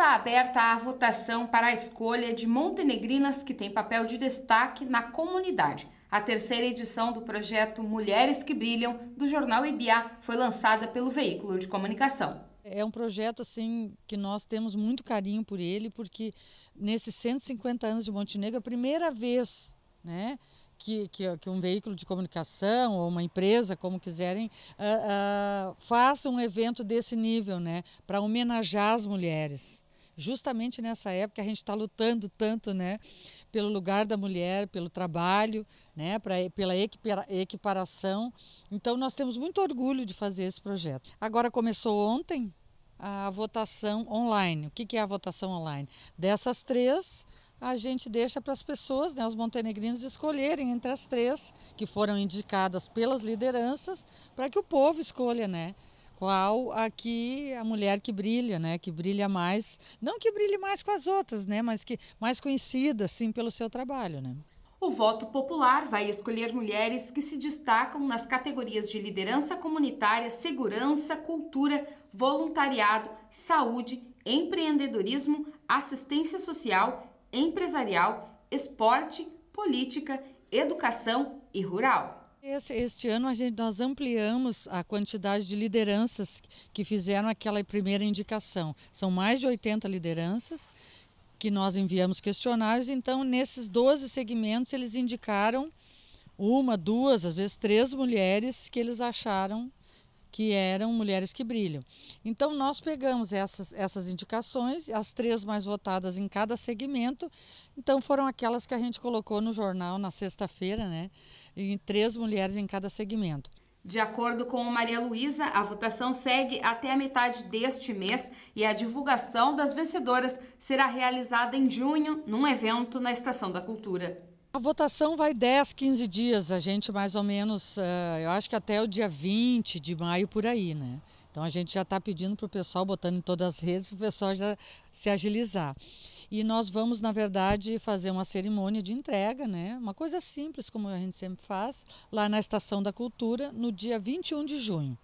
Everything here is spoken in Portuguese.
está aberta a votação para a escolha de montenegrinas que têm papel de destaque na comunidade. A terceira edição do projeto Mulheres que Brilham, do jornal Ibiá, foi lançada pelo veículo de comunicação. É um projeto assim que nós temos muito carinho por ele, porque nesses 150 anos de Montenegro, a primeira vez né, que, que, que, um veículo de comunicação ou uma empresa, como quiserem, uh, uh, faça um evento desse nível, né, para homenagear as mulheres justamente nessa época a gente está lutando tanto, né, pelo lugar da mulher, pelo trabalho, né, pra, pela equiparação. Então nós temos muito orgulho de fazer esse projeto. Agora começou ontem a votação online. O que, que é a votação online? Dessas três a gente deixa para as pessoas, né, os montenegrinos, escolherem entre as três que foram indicadas pelas lideranças, para que o povo escolha, né? qual aqui a mulher que brilha, né? Que brilha mais, não que brilhe mais com as outras, né? Mas que mais conhecida, assim, pelo seu trabalho, né? O voto popular vai escolher mulheres que se destacam nas categorias de liderança comunitária, segurança, cultura, voluntariado, saúde, empreendedorismo, assistência social, empresarial, esporte, política, educação e rural. Esse, este ano a gente, nós ampliamos a quantidade de lideranças que fizeram aquela primeira indicação. São mais de 80 lideranças que nós enviamos questionários. Então, nesses 12 segmentos, eles indicaram uma, duas, às vezes três mulheres que eles acharam que eram Mulheres que Brilham. Então, nós pegamos essas, essas indicações, as três mais votadas em cada segmento, então foram aquelas que a gente colocou no jornal na sexta-feira, né? Em três mulheres em cada segmento. De acordo com Maria Luísa, a votação segue até a metade deste mês e a divulgação das vencedoras será realizada em junho, num evento na Estação da Cultura. A votação vai 10, 15 dias, a gente mais ou menos, eh, eu acho que até o dia 20 de maio por aí, né? Então a gente já está pedindo para o pessoal, botando em todas as redes, para o pessoal já se agilizar. E nós vamos, na verdade, fazer uma cerimônia de entrega, né? Uma coisa simples, como a gente sempre faz, lá na Estação da Cultura, no dia 21 de junho.